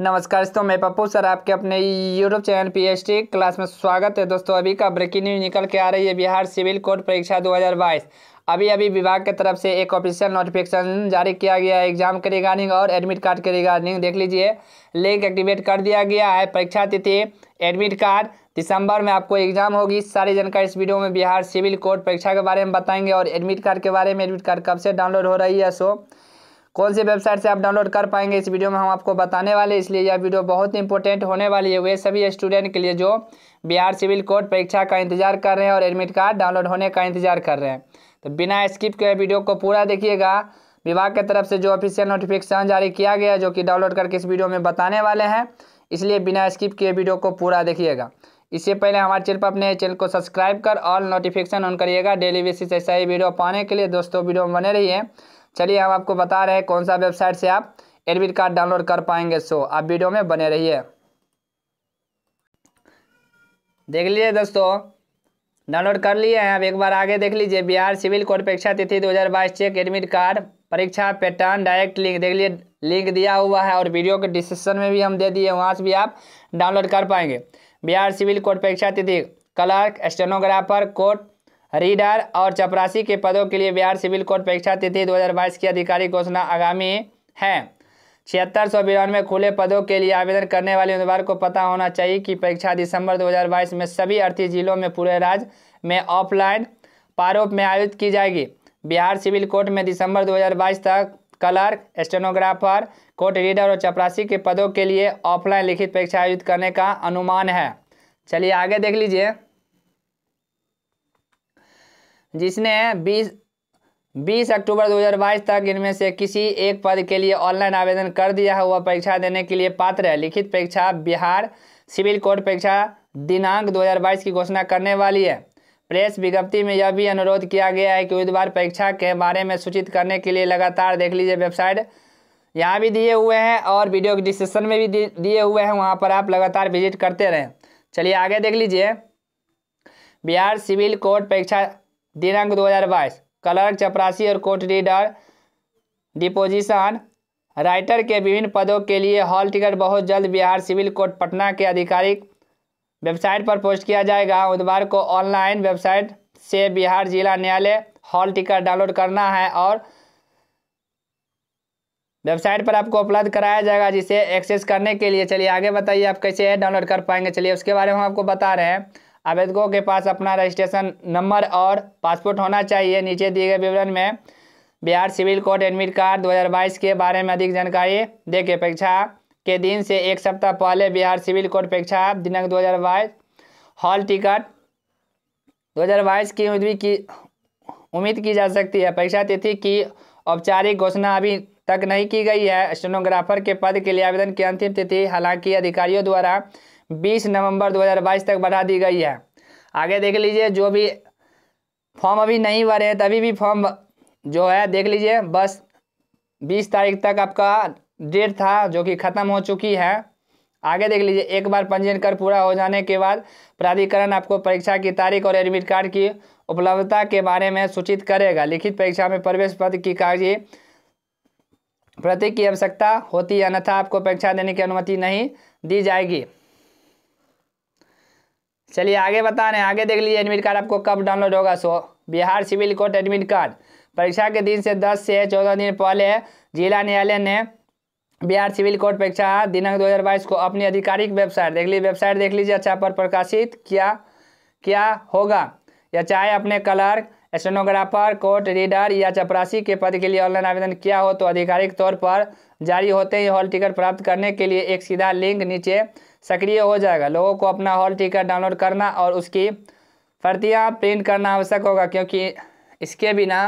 नमस्कार दोस्तों मैं पप्पू सर आपके अपने यूट्यूब चैनल पीएचडी क्लास में स्वागत है दोस्तों अभी का ब्रेकिंग न्यूज निकल के आ रही है बिहार सिविल कोर्ट परीक्षा 2022 अभी अभी विभाग की तरफ से एक ऑफिशियल नोटिफिकेशन जारी किया गया है एग्जाम के रिगार्डिंग और एडमिट कार्ड के रिगार्डिंग देख लीजिए लिंक एक्टिवेट कर दिया गया है परीक्षा तिथि एडमिट कार्ड दिसंबर में आपको एग्जाम होगी सारी जानकारी इस वीडियो में बिहार सिविल कोर्ट परीक्षा के बारे में बताएंगे और एडमिट कार्ड के बारे में एडमिट कार्ड कब से डाउनलोड हो रही है सो कौन सी वेबसाइट से आप डाउनलोड कर पाएंगे इस वीडियो में हम आपको बताने वाले इसलिए यह वीडियो बहुत इंपॉर्टेंट होने वाली है वे सभी स्टूडेंट के लिए जो बिहार सिविल कोर्ट परीक्षा का इंतजार कर रहे हैं और एडमिट कार्ड डाउनलोड होने का इंतजार कर रहे हैं तो बिना स्किप के वीडियो को पूरा देखिएगा विभाग की तरफ से जो ऑफिशियल नोटिफिकेशन जारी किया गया जो कि डाउनलोड करके इस वीडियो में बताने वाले हैं इसलिए बिना स्किप किए वीडियो को पूरा देखिएगा इससे पहले हमारे चैनल पर अपने चैनल को सब्सक्राइब कर ऑल नोटिफिकेशन ऑन करिएगा डेली बेसिस ऐसा ही वीडियो पाने के लिए दोस्तों वीडियो में बने रहिए चलिए हम आपको बता रहे हैं कौन सा वेबसाइट से आप एडमिट कार्ड डाउनलोड कर पाएंगे सो आप वीडियो में बने रहिए देख लीजिए दोस्तों डाउनलोड कर लिए हैं अब एक बार आगे देख लीजिए बिहार सिविल कोर्ट परीक्षा तिथि 2022 चेक एडमिट कार्ड परीक्षा पैटर्न डायरेक्ट लिंक देख लीजिए लिंक दिया हुआ है और वीडियो के डिस्क्रिप्शन में भी हम दे दिए वहाँ से भी आप डाउनलोड कर पाएंगे बिहार सिविल कोर्ट परीक्षा तिथि क्लर्क स्टेनोग्राफर कोर्ट रीडर और चपरासी के पदों के लिए बिहार सिविल कोर्ट परीक्षा तिथि 2022 की आधिकारिक घोषणा आगामी है छिहत्तर सौ बिरानवे खुले पदों के लिए आवेदन करने वाले उम्मीदवार को पता होना चाहिए कि परीक्षा दिसंबर 2022 में सभी अड़तीस जिलों में पूरे राज्य में ऑफलाइन प्रारूप में आयोजित की जाएगी बिहार सिविल कोर्ट में दिसंबर दो तक क्लर्क स्टेनोग्राफर कोर्ट रीडर और चपरासी के पदों के लिए ऑफलाइन लिखित परीक्षा आयोजित करने का अनुमान है चलिए आगे देख लीजिए जिसने 20 20 अक्टूबर 2022 तक इनमें से किसी एक पद के लिए ऑनलाइन आवेदन कर दिया है वह परीक्षा देने के लिए पात्र है लिखित परीक्षा बिहार सिविल कोर्ट परीक्षा दिनांक 2022 की घोषणा करने वाली है प्रेस विज्ञप्ति में यह भी अनुरोध किया गया है कि उम्मीदवार परीक्षा के बारे में सूचित करने के लिए लगातार देख लीजिए वेबसाइट यहाँ भी दिए हुए हैं और वीडियो के डिस्क्रिप्शन में भी दिए हुए हैं वहाँ पर आप लगातार विजिट करते रहें चलिए आगे देख लीजिए बिहार सिविल कोर्ट परीक्षा दिनांक 2022 क्लर्क चपरासी और कोर्ट रीडर डिपोजिशन राइटर के विभिन्न पदों के लिए हॉल टिकट बहुत जल्द बिहार सिविल कोर्ट पटना के आधिकारिक वेबसाइट पर पोस्ट किया जाएगा बुधवार को ऑनलाइन वेबसाइट से बिहार जिला न्यायालय हॉल टिकट डाउनलोड करना है और वेबसाइट पर आपको उपलब्ध कराया जाएगा जिसे एक्सेस करने के लिए चलिए आगे बताइए आप कैसे डाउनलोड कर पाएंगे चलिए उसके बारे में हम आपको बता रहे हैं आवेदकों के पास अपना रजिस्ट्रेशन नंबर और पासपोर्ट होना चाहिए नीचे दिए गए विवरण में Bihar civil court admit card 2022 के बारे में अधिक जानकारी दे के परीक्षा के दिन से एक सप्ताह पहले बिहार सिविल कोड परीक्षा दिनांक 2022 हॉल टिकट 2022 की उम्मीद की उम्मीद की जा सकती है परीक्षा तिथि की औपचारिक घोषणा अभी तक नहीं की गई है स्टेनोग्राफर के पद के लिए आवेदन की अंतिम तिथि हालांकि अधिकारियों द्वारा बीस नवंबर 2022 तक बढ़ा दी गई है आगे देख लीजिए जो भी फॉर्म अभी नहीं भरे हैं तभी भी फॉर्म जो है देख लीजिए बस बीस तारीख तक आपका डेट था जो कि ख़त्म हो चुकी है आगे देख लीजिए एक बार पंजीयन कर पूरा हो जाने के बाद प्राधिकरण आपको परीक्षा की तारीख और एडमिट कार्ड की उपलब्धता के बारे में सूचित करेगा लिखित परीक्षा में प्रवेश पत्र की कागजी प्रति की आवश्यकता होती है अन्यथा आपको परीक्षा देने की अनुमति नहीं दी जाएगी चलिए आगे बता रहे हैं आगे देख लीजिए एडमिट कार्ड आपको कब डाउनलोड होगा so Bihar civil court admit card परीक्षा के दिन से दस से चौदह दिन पहले जिला न्यायालय ने बिहार सिविल कोर्ट परीक्षा दिनांक 2022 को अपनी आधिकारिक वेबसाइट देख लीजिए वेबसाइट देख लीजिए अच्छा पर प्रकाशित किया क्या होगा या चाहे अपने कलर स्टेनोग्राफर कोर्ट रीडर या चपरासी के पद के लिए ऑनलाइन आवेदन किया हो तो आधिकारिक तौर पर जारी होते ही हॉल टिकट प्राप्त करने के लिए एक सीधा लिंक नीचे सक्रिय हो जाएगा लोगों को अपना हॉल टिकट डाउनलोड करना और उसकी प्रतियाँ प्रिंट करना आवश्यक होगा क्योंकि इसके बिना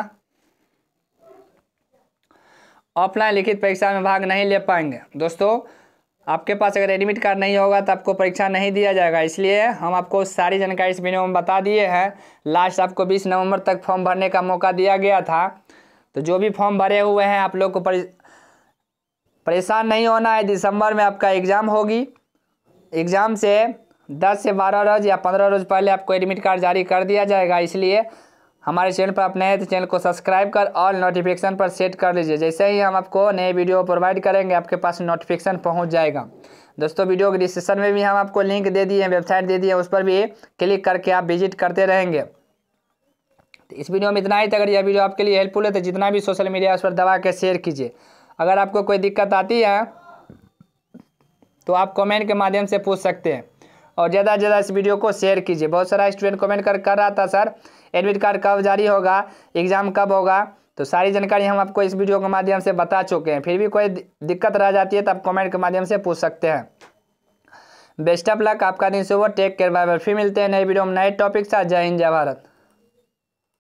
ऑफलाइन लिखित परीक्षा में भाग नहीं ले पाएंगे दोस्तों आपके पास अगर एडमिट कार्ड नहीं होगा तो आपको परीक्षा नहीं दिया जाएगा इसलिए हम आपको सारी जानकारी इस वीडियो में बता दिए हैं लास्ट आपको 20 नवंबर तक फॉर्म भरने का मौका दिया गया था तो जो भी फॉर्म भरे हुए हैं आप लोग को परेशान नहीं होना है दिसंबर में आपका एग्ज़ाम होगी एग्ज़ाम से दस से बारह रोज या पंद्रह रोज पहले आपको एडमिट कार्ड जारी कर दिया जाएगा इसलिए हमारे चैनल पर आप नए तो चैनल को सब्सक्राइब कर और नोटिफिकेशन पर सेट कर लीजिए जैसे ही हम आपको नए वीडियो प्रोवाइड करेंगे आपके पास नोटिफिकेशन पहुंच जाएगा दोस्तों वीडियो के डिस्क्रिप्शन में भी हम आपको लिंक दे दिए हैं वेबसाइट दे दिए हैं उस पर भी क्लिक करके आप विजिट करते रहेंगे तो इस वीडियो में इतना ही था अगर यह वीडियो आपके लिए हेल्पफुल है तो जितना भी सोशल मीडिया है उस पर दबा के शेयर कीजिए अगर आपको कोई दिक्कत आती है तो आप कमेंट के माध्यम से पूछ सकते हैं और ज़्यादा से ज़्यादा इस वीडियो को शेयर कीजिए बहुत सारा स्टूडेंट कमेंट कर कर रहा था सर एडमिट कार्ड कब जारी होगा एग्ज़ाम कब होगा तो सारी जानकारी हम आपको इस वीडियो के माध्यम से बता चुके हैं फिर भी कोई दिक्कत रह जाती है तो आप कॉमेंट के माध्यम से पूछ सकते हैं बेस्ट ऑफ लक आपका दिन सुबह टेक केयर बाय बाय फिर मिलते हैं नए वीडियो में नए टॉपिक साथ जय हिंद जय भारत